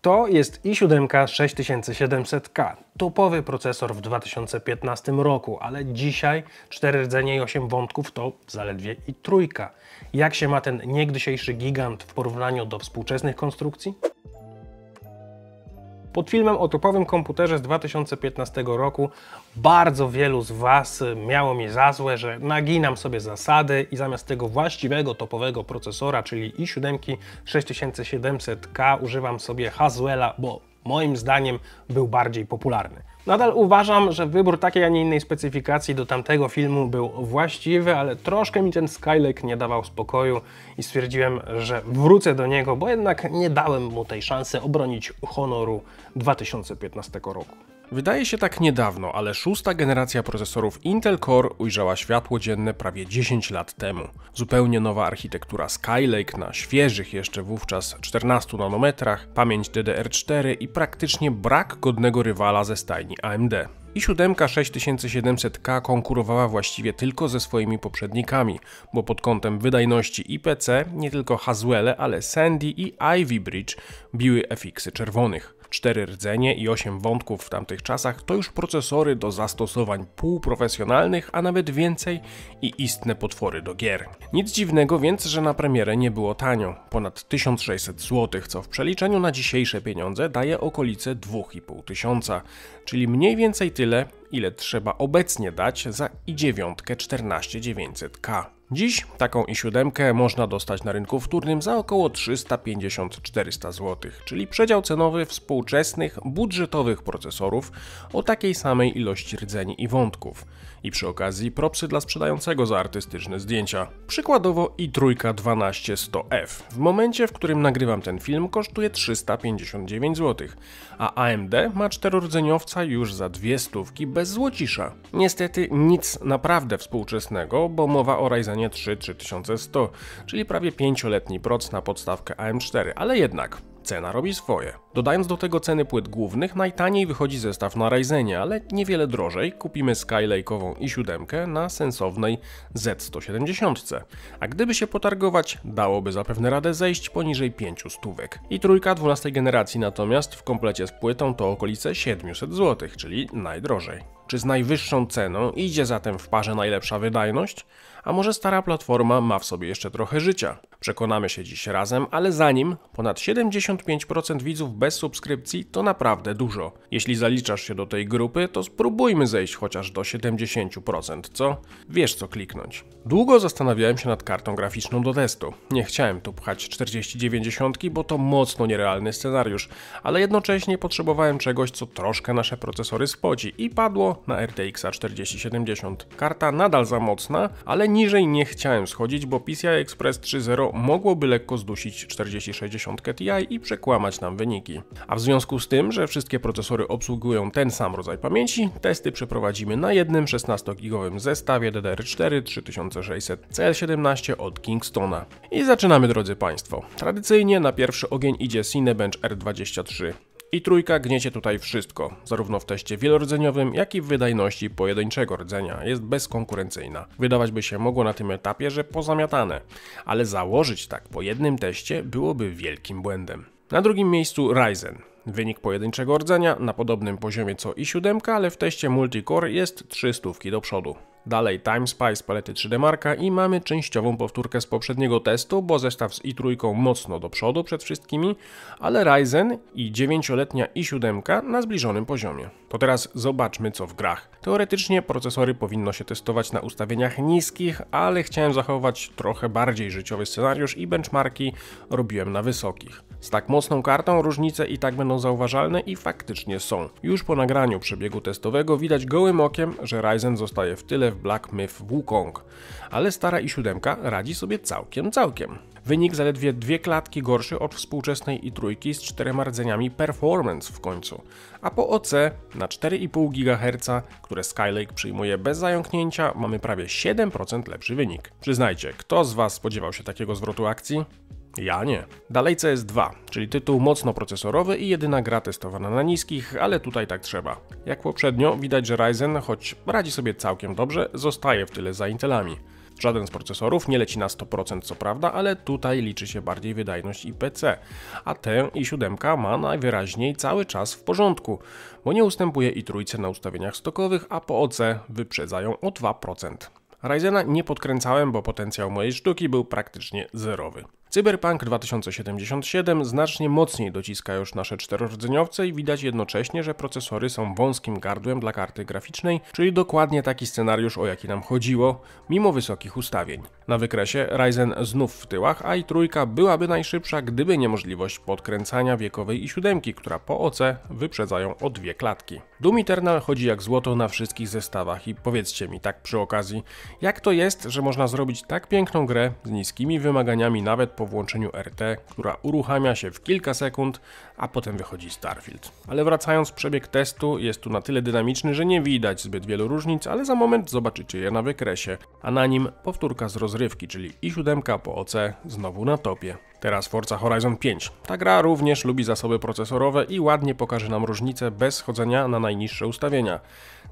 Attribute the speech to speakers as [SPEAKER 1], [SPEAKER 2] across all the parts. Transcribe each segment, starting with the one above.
[SPEAKER 1] To jest i7 6700K, topowy procesor w 2015 roku, ale dzisiaj 4 rdzenie i 8 wątków to zaledwie i trójka. Jak się ma ten niegdysiejszy gigant w porównaniu do współczesnych konstrukcji? Pod filmem o topowym komputerze z 2015 roku bardzo wielu z Was miało mi za złe, że naginam sobie zasady i zamiast tego właściwego topowego procesora, czyli i7 6700K używam sobie Haswella, bo moim zdaniem był bardziej popularny. Nadal uważam, że wybór takiej, a nie innej specyfikacji do tamtego filmu był właściwy, ale troszkę mi ten Skylake nie dawał spokoju i stwierdziłem, że wrócę do niego, bo jednak nie dałem mu tej szansy obronić honoru 2015 roku. Wydaje się tak niedawno, ale szósta generacja procesorów Intel Core ujrzała światło dzienne prawie 10 lat temu. Zupełnie nowa architektura Skylake na świeżych jeszcze wówczas 14 nanometrach, pamięć DDR4 i praktycznie brak godnego rywala ze stajni AMD. I 7 6700K konkurowała właściwie tylko ze swoimi poprzednikami, bo pod kątem wydajności i PC nie tylko Haswell, ale Sandy i Ivy Bridge biły fx y czerwonych. 4 rdzenie i 8 wątków w tamtych czasach to już procesory do zastosowań półprofesjonalnych, a nawet więcej i istne potwory do gier. Nic dziwnego więc, że na premierę nie było tanio, ponad 1600 zł, co w przeliczeniu na dzisiejsze pieniądze daje okolice 2500, tysiąca, czyli mniej więcej tyle, ile trzeba obecnie dać za i9 14900K. Dziś taką i 7 można dostać na rynku wtórnym za około 350-400 zł, czyli przedział cenowy współczesnych, budżetowych procesorów o takiej samej ilości rdzeni i wątków. I przy okazji propsy dla sprzedającego za artystyczne zdjęcia. Przykładowo i trójka 12100F. W momencie, w którym nagrywam ten film kosztuje 359 zł, a AMD ma czterordzeniowca już za dwie stówki bez złocisza. Niestety nic naprawdę współczesnego, bo mowa o Ryzenie Polonie 3-3100, czyli prawie 5-letni proc na podstawkę AM4, ale jednak cena robi swoje. Dodając do tego ceny płyt głównych, najtaniej wychodzi zestaw na Ryzenie, ale niewiele drożej kupimy Skylake'ową i 7 na sensownej Z170. A gdyby się potargować, dałoby zapewne radę zejść poniżej 5 stówek. I trójka 12 generacji natomiast w komplecie z płytą to okolice 700 zł, czyli najdrożej. Czy z najwyższą ceną idzie zatem w parze najlepsza wydajność? A może stara platforma ma w sobie jeszcze trochę życia? Przekonamy się dziś razem, ale zanim ponad 75% widzów bez subskrypcji to naprawdę dużo. Jeśli zaliczasz się do tej grupy, to spróbujmy zejść chociaż do 70%, co? Wiesz co kliknąć. Długo zastanawiałem się nad kartą graficzną do testu. Nie chciałem tu pchać 4090, bo to mocno nierealny scenariusz, ale jednocześnie potrzebowałem czegoś, co troszkę nasze procesory spodzi i padło na RTX 4070. Karta nadal za mocna, ale niżej nie chciałem schodzić, bo PCI Express 3.0 mogłoby lekko zdusić 4060 Ti i przekłamać nam wyniki. A w związku z tym, że wszystkie procesory obsługują ten sam rodzaj pamięci, testy przeprowadzimy na jednym 16-gigowym zestawie DDR4 3600 CL17 od Kingstona. I zaczynamy drodzy Państwo. Tradycyjnie na pierwszy ogień idzie Cinebench R23 i trójka gniecie tutaj wszystko, zarówno w teście wielorodzeniowym, jak i w wydajności pojedynczego rdzenia. Jest bezkonkurencyjna. Wydawać by się mogło na tym etapie, że pozamiatane, ale założyć tak po jednym teście byłoby wielkim błędem. Na drugim miejscu Ryzen. Wynik pojedynczego rdzenia na podobnym poziomie co i7, ale w teście multicore jest 300 do przodu. Dalej Time Spy z palety 3D Marka i mamy częściową powtórkę z poprzedniego testu, bo zestaw z i trójką mocno do przodu przed wszystkimi, ale Ryzen i 9-letnia i7 na zbliżonym poziomie. To teraz zobaczmy co w grach. Teoretycznie procesory powinno się testować na ustawieniach niskich, ale chciałem zachować trochę bardziej życiowy scenariusz i benchmarki robiłem na wysokich. Z tak mocną kartą różnice i tak będą zauważalne i faktycznie są. Już po nagraniu przebiegu testowego widać gołym okiem, że Ryzen zostaje w tyle w Black Myth Wukong, ale stara i siódemka radzi sobie całkiem całkiem. Wynik zaledwie dwie klatki gorszy od współczesnej i trójki z czterema rdzeniami performance w końcu, a po OC na 4,5 GHz, które Skylake przyjmuje bez zająknięcia, mamy prawie 7% lepszy wynik. Przyznajcie, kto z Was spodziewał się takiego zwrotu akcji? Ja nie. Dalej CS2, czyli tytuł mocno procesorowy i jedyna gra testowana na niskich, ale tutaj tak trzeba. Jak poprzednio, widać, że Ryzen, choć radzi sobie całkiem dobrze, zostaje w tyle za Intelami. Żaden z procesorów nie leci na 100% co prawda, ale tutaj liczy się bardziej wydajność IPC, a tę i siódemka ma najwyraźniej cały czas w porządku, bo nie ustępuje i trójce na ustawieniach stokowych, a po OC wyprzedzają o 2%. Ryzena nie podkręcałem, bo potencjał mojej sztuki był praktycznie zerowy. Cyberpunk 2077 znacznie mocniej dociska już nasze czterordzeniowce i widać jednocześnie, że procesory są wąskim gardłem dla karty graficznej, czyli dokładnie taki scenariusz, o jaki nam chodziło, mimo wysokich ustawień. Na wykresie Ryzen znów w tyłach, a i trójka byłaby najszybsza, gdyby nie możliwość podkręcania wiekowej i siódemki, która po OC wyprzedzają o dwie klatki. Doom Eternal chodzi jak złoto na wszystkich zestawach i powiedzcie mi tak przy okazji, jak to jest, że można zrobić tak piękną grę z niskimi wymaganiami nawet po włączeniu RT, która uruchamia się w kilka sekund, a potem wychodzi Starfield. Ale wracając, przebieg testu jest tu na tyle dynamiczny, że nie widać zbyt wielu różnic, ale za moment zobaczycie je na wykresie, a na nim powtórka z rozrywki, czyli i7 po OC znowu na topie. Teraz Forza Horizon 5. Ta gra również lubi zasoby procesorowe i ładnie pokaże nam różnicę bez schodzenia na najniższe ustawienia.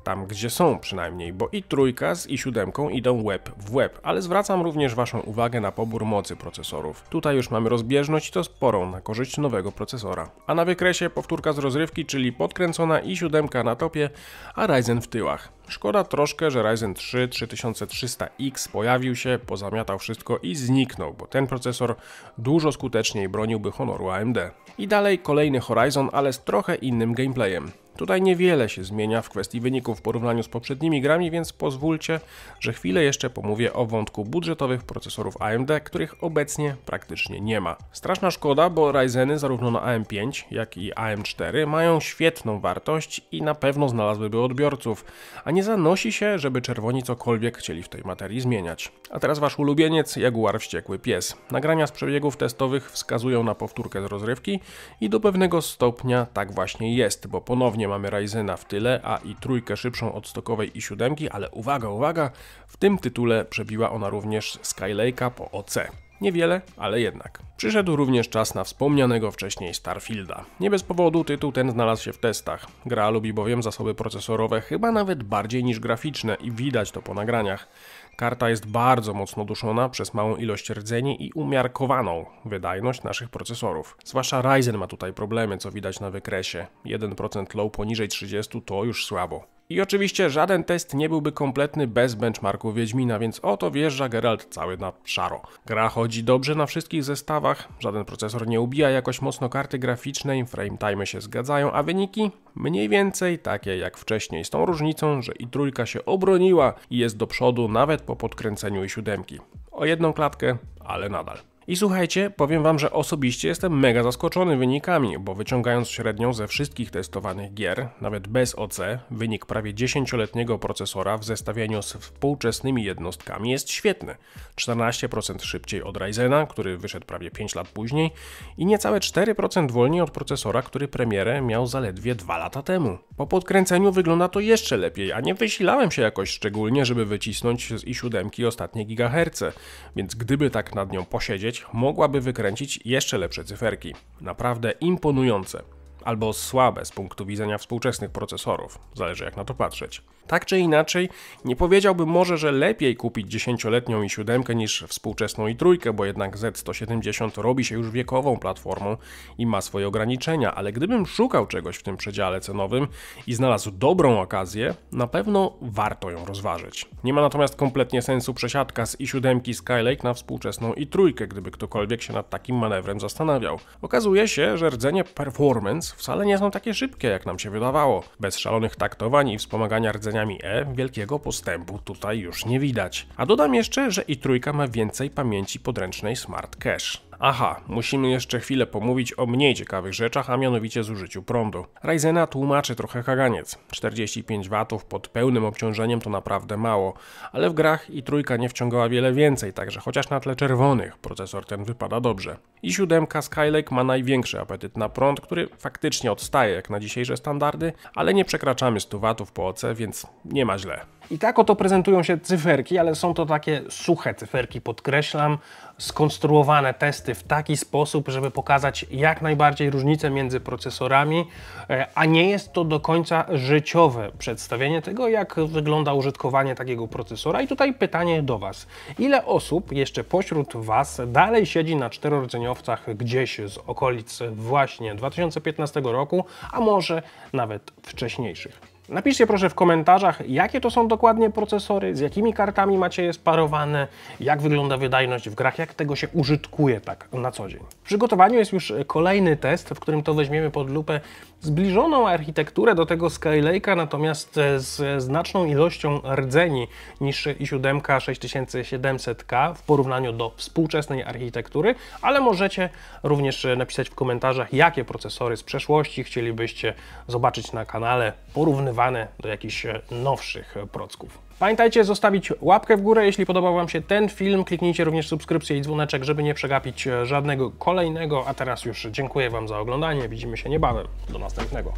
[SPEAKER 1] Tam gdzie są przynajmniej, bo i trójka z i siódemką idą web w web, ale zwracam również Waszą uwagę na pobór mocy procesorów. Tutaj już mamy rozbieżność i to sporą na korzyść nowego procesora. A na wykresie powtórka z rozrywki, czyli podkręcona i siódemka na topie, a Ryzen w tyłach. Szkoda troszkę, że Ryzen 3 3300X pojawił się, pozamiatał wszystko i zniknął, bo ten procesor dużo skuteczniej broniłby honoru AMD. I dalej kolejny Horizon, ale z trochę innym gameplayem. Tutaj niewiele się zmienia w kwestii wyników w porównaniu z poprzednimi grami, więc pozwólcie, że chwilę jeszcze pomówię o wątku budżetowych procesorów AMD, których obecnie praktycznie nie ma. Straszna szkoda, bo Ryzeny zarówno na AM5, jak i AM4 mają świetną wartość i na pewno znalazłyby odbiorców, a nie zanosi się, żeby czerwoni cokolwiek chcieli w tej materii zmieniać. A teraz wasz ulubieniec, Jaguar Wściekły Pies. Nagrania z przebiegów testowych wskazują na powtórkę z rozrywki i do pewnego stopnia tak właśnie jest, bo ponownie mamy Ryzena w tyle, a i trójkę szybszą od stokowej i siódemki, ale uwaga, uwaga, w tym tytule przebiła ona również Skylake'a po OC. Niewiele, ale jednak. Przyszedł również czas na wspomnianego wcześniej Starfielda. Nie bez powodu tytuł ten znalazł się w testach. Gra lubi bowiem zasoby procesorowe chyba nawet bardziej niż graficzne i widać to po nagraniach. Karta jest bardzo mocno duszona przez małą ilość rdzeni i umiarkowaną wydajność naszych procesorów. Zwłaszcza Ryzen ma tutaj problemy, co widać na wykresie. 1% low poniżej 30 to już słabo. I oczywiście żaden test nie byłby kompletny bez benchmarku Wiedźmina, więc oto wjeżdża Geralt cały na szaro. Gra chodzi dobrze na wszystkich zestawach, żaden procesor nie ubija jakoś mocno karty graficznej, frame time się zgadzają, a wyniki mniej więcej takie jak wcześniej, z tą różnicą, że i trójka się obroniła i jest do przodu nawet po podkręceniu i siódemki. O jedną klatkę, ale nadal. I słuchajcie, powiem Wam, że osobiście jestem mega zaskoczony wynikami, bo wyciągając średnią ze wszystkich testowanych gier, nawet bez OC, wynik prawie 10-letniego procesora w zestawieniu z współczesnymi jednostkami jest świetny. 14% szybciej od Ryzena, który wyszedł prawie 5 lat później i niecałe 4% wolniej od procesora, który premierę miał zaledwie 2 lata temu. Po podkręceniu wygląda to jeszcze lepiej, a nie wysilałem się jakoś szczególnie, żeby wycisnąć z i7 ostatnie gigaherce, więc gdyby tak nad nią posiedzieć, mogłaby wykręcić jeszcze lepsze cyferki. Naprawdę imponujące. Albo słabe z punktu widzenia współczesnych procesorów, zależy jak na to patrzeć. Tak czy inaczej, nie powiedziałbym może, że lepiej kupić 10-letnią i 7 niż współczesną i trójkę, bo jednak Z170 robi się już wiekową platformą i ma swoje ograniczenia, ale gdybym szukał czegoś w tym przedziale cenowym i znalazł dobrą okazję, na pewno warto ją rozważyć. Nie ma natomiast kompletnie sensu przesiadka z i7 Skylake na współczesną i trójkę, gdyby ktokolwiek się nad takim manewrem zastanawiał. Okazuje się, że rdzenie performance wcale nie są takie szybkie, jak nam się wydawało. Bez szalonych taktowań i wspomagania rdzenia E wielkiego postępu tutaj już nie widać. A dodam jeszcze, że i trójka ma więcej pamięci podręcznej Smart Cache. Aha, musimy jeszcze chwilę pomówić o mniej ciekawych rzeczach, a mianowicie zużyciu prądu. Ryzena tłumaczy trochę kaganiec. 45 W pod pełnym obciążeniem to naprawdę mało, ale w grach i trójka nie wciągała wiele więcej, także chociaż na tle czerwonych procesor ten wypada dobrze. I siódemka Skylake ma największy apetyt na prąd, który faktycznie odstaje jak na dzisiejsze standardy, ale nie przekraczamy 100 W po OC, więc nie ma źle. I tak oto prezentują się cyferki, ale są to takie suche cyferki, podkreślam, skonstruowane testy w taki sposób, żeby pokazać jak najbardziej różnicę między procesorami, e, a nie jest to do końca życiowe przedstawienie tego, jak wygląda użytkowanie takiego procesora. I tutaj pytanie do Was. Ile osób jeszcze pośród Was dalej siedzi na czterordzeniowcach gdzieś z okolic właśnie 2015 roku, a może nawet wcześniejszych? Napiszcie proszę w komentarzach, jakie to są dokładnie procesory, z jakimi kartami macie je sparowane, jak wygląda wydajność w grach, jak tego się użytkuje tak na co dzień. W przygotowaniu jest już kolejny test, w którym to weźmiemy pod lupę zbliżoną architekturę do tego Skylake'a, natomiast e, z znaczną ilością rdzeni niż i7 6700K w porównaniu do współczesnej architektury, ale możecie również e, napisać w komentarzach, jakie procesory z przeszłości chcielibyście zobaczyć na kanale porównywane do jakichś e, nowszych procków. Pamiętajcie zostawić łapkę w górę, jeśli podobał Wam się ten film. Kliknijcie również subskrypcję i dzwoneczek, żeby nie przegapić e, żadnego kolejnego. A teraz już dziękuję Wam za oglądanie. Widzimy się niebawem. Do następnego.